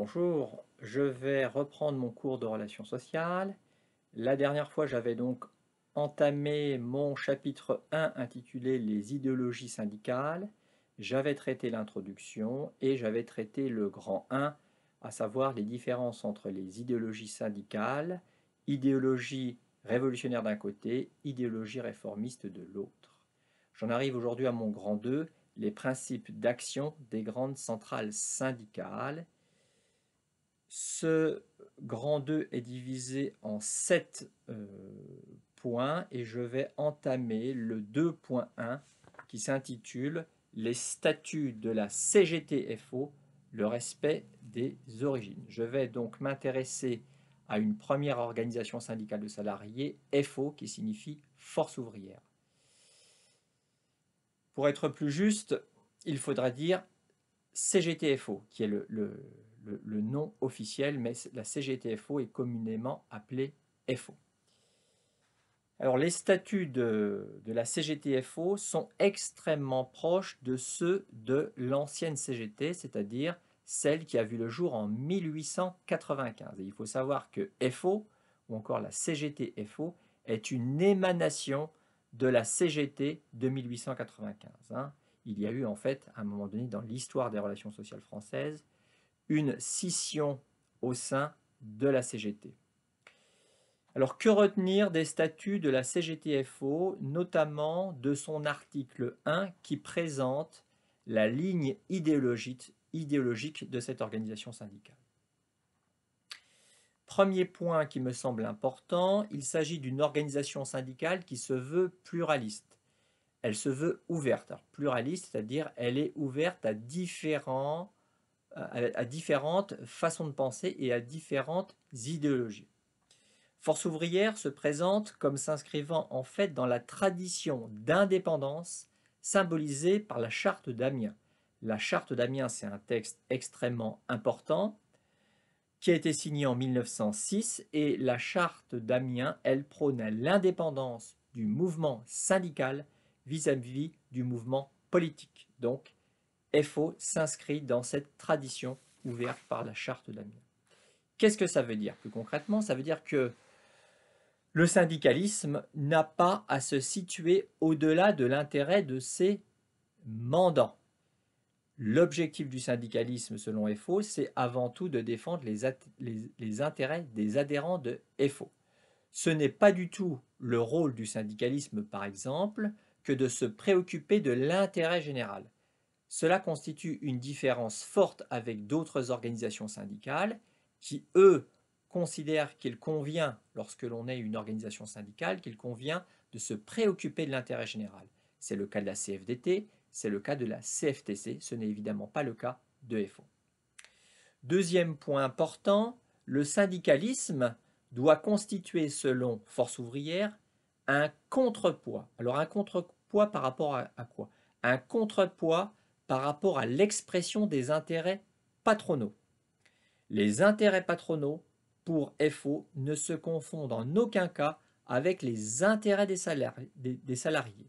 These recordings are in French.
Bonjour, je vais reprendre mon cours de relations sociales. La dernière fois, j'avais donc entamé mon chapitre 1 intitulé « Les idéologies syndicales ». J'avais traité l'introduction et j'avais traité le grand 1, à savoir les différences entre les idéologies syndicales, idéologie révolutionnaire d'un côté, idéologie réformiste de l'autre. J'en arrive aujourd'hui à mon grand 2, les principes d'action des grandes centrales syndicales ce grand 2 est divisé en 7 euh, points et je vais entamer le 2.1 qui s'intitule Les statuts de la CGTFO, le respect des origines. Je vais donc m'intéresser à une première organisation syndicale de salariés, FO, qui signifie force ouvrière. Pour être plus juste, il faudra dire CGTFO, qui est le le, nom officiel, mais la CGTFO est communément appelée FO. Alors les statuts de, la CGTFO sont extrêmement proches de ceux de l'ancienne CGT, c'est-à-dire celle qui a vu le jour en 1895. il faut savoir que FO, ou encore la CGTFO, est une émanation de la CGT de 1895. Hein. Il y a eu en fait, à un moment donné, dans l'histoire des relations sociales françaises, une scission au sein de la CGT. Alors que retenir des statuts de la CGTFO, notamment de son article 1 qui présente la ligne idéologique, de cette organisation syndicale Premier point qui me semble important, il s'agit d'une organisation syndicale qui se veut pluraliste. Elle se veut ouverte. pluraliste, c'est-à-dire elle est ouverte à différents à, différentes façons de penser et à différentes idéologies. Force ouvrière se présente comme s'inscrivant en fait dans la tradition d'indépendance symbolisée par la charte d'Amiens. La charte d'Amiens, c'est un texte extrêmement important qui a été signé en 1906 et la charte d'Amiens, elle prône l'indépendance du mouvement syndical vis-à-vis -vis du mouvement politique, donc FO s'inscrit dans cette tradition ouverte par la charte d'Amiens. Qu'est-ce que ça veut dire plus concrètement Ça veut dire que le syndicalisme n'a pas à se situer au-delà de l'intérêt de ses mandants. L'objectif du syndicalisme, selon FO, c'est avant tout de défendre les, les, intérêts des adhérents de FO. Ce n'est pas du tout le rôle du syndicalisme, par exemple, que de se préoccuper de l'intérêt général. Cela constitue une différence forte avec d'autres organisations syndicales qui, eux, considèrent qu'il convient, lorsque l'on est une organisation syndicale, qu'il convient de se préoccuper de l'intérêt général. C'est le cas de la CFDT, c'est le cas de la CFTC, ce n'est évidemment pas le cas de FO. Deuxième point important, le syndicalisme doit constituer, selon Force ouvrière, un contrepoids. Alors un contrepoids par rapport à, à quoi Un contrepoids par rapport à l'expression des intérêts patronaux. Les intérêts patronaux pour FO ne se confondent en aucun cas avec les intérêts des, salariés.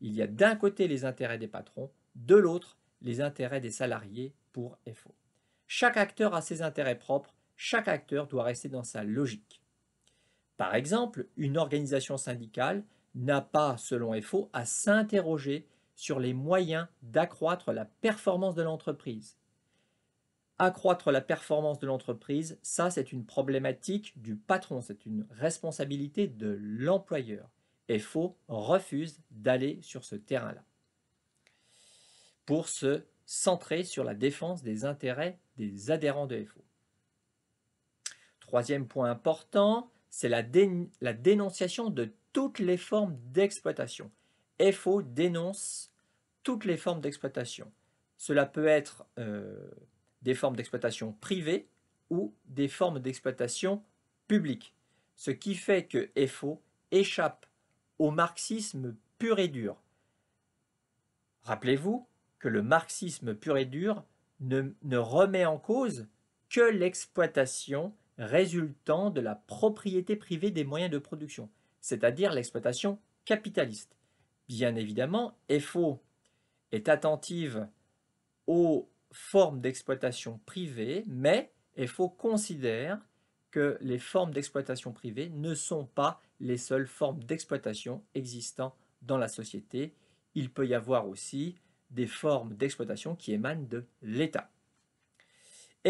Il y a d'un côté les intérêts des patrons, de l'autre les intérêts des salariés pour FO. Chaque acteur a ses intérêts propres, chaque acteur doit rester dans sa logique. Par exemple, une organisation syndicale n'a pas, selon FO, à s'interroger sur les moyens d'accroître la performance de l'entreprise. Accroître la performance de l'entreprise, ça c'est une problématique du patron, c'est une responsabilité de l'employeur. Et refuse d'aller sur ce terrain-là pour se centrer sur la défense des intérêts des adhérents de FO. Troisième point important, c'est la, la dénonciation de toutes les formes d'exploitation. FO dénonce toutes les formes d'exploitation. Cela peut être euh, des formes d'exploitation privées ou des formes d'exploitation publiques, ce qui fait que FO échappe au marxisme pur et dur. Rappelez-vous que le marxisme pur et dur ne, remet en cause que l'exploitation résultant de la propriété privée des moyens de production, c'est-à-dire l'exploitation capitaliste. Bien évidemment, FO est attentive aux formes d'exploitation privée, mais faut considère que les formes d'exploitation privée ne sont pas les seules formes d'exploitation existant dans la société. Il peut y avoir aussi des formes d'exploitation qui émanent de l'État.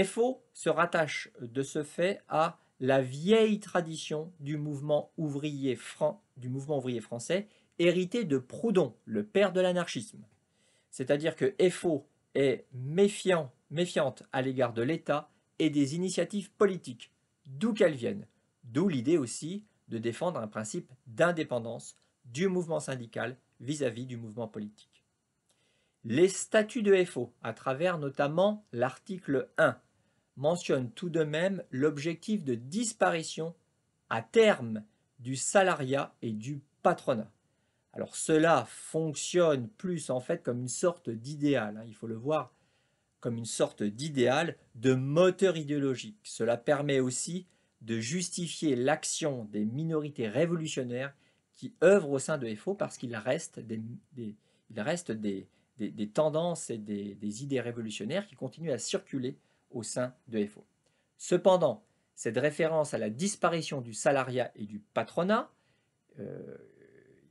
FO se rattache de ce fait à la vieille tradition du mouvement ouvrier, franc, du mouvement ouvrier français, hérité de Proudhon, le père de l'anarchisme. C'est-à-dire que FO est méfiant, méfiante à l'égard de l'État et des initiatives politiques, d'où qu'elles viennent. D'où l'idée aussi de défendre un principe d'indépendance du mouvement syndical vis-à-vis du mouvement politique. Les statuts de FO, à travers notamment l'article 1, mentionnent tout de même l'objectif de disparition à terme du salariat et du patronat. Alors cela fonctionne plus en fait comme une sorte d'idéal, hein. il faut le voir comme une sorte d'idéal de moteur idéologique. Cela permet aussi de justifier l'action des minorités révolutionnaires qui œuvrent au sein de FO parce qu'il reste des, il reste des, tendances et des, idées révolutionnaires qui continuent à circuler au sein de FO. Cependant, cette référence à la disparition du salariat et du patronat, euh,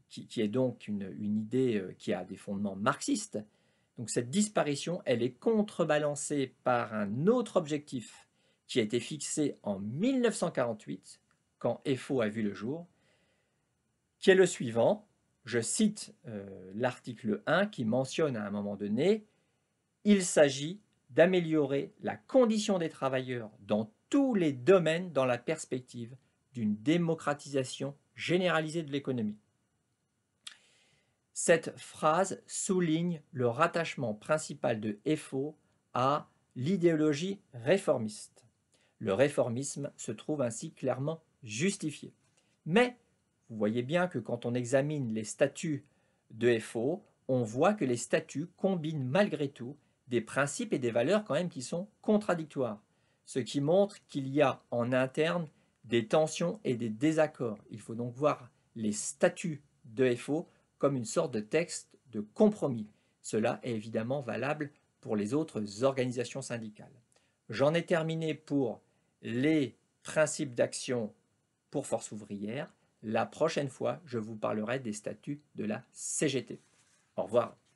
qui, est donc une, idée euh, qui a des fondements marxistes. Donc cette disparition, elle est contrebalancée par un autre objectif qui a été fixé en 1948, quand EFO a vu le jour, qui est le suivant. Je cite euh, l'article 1 qui mentionne à un moment donné, il s'agit d'améliorer la condition des travailleurs dans tous les domaines dans la perspective d'une démocratisation généralisée de l'économie. Cette phrase souligne le rattachement principal de FO à l'idéologie réformiste. Le réformisme se trouve ainsi clairement justifié. Mais vous voyez bien que quand on examine les statuts de FO, on voit que les statuts combinent malgré tout des principes et des valeurs quand même qui sont contradictoires, ce qui montre qu'il y a en interne des tensions et des désaccords. Il faut donc voir les statuts de FO comme une sorte de texte de compromis. Cela est évidemment valable pour les autres organisations syndicales. J'en ai terminé pour les principes d'action pour force ouvrière. La prochaine fois, je vous parlerai des statuts de la CGT. Au revoir.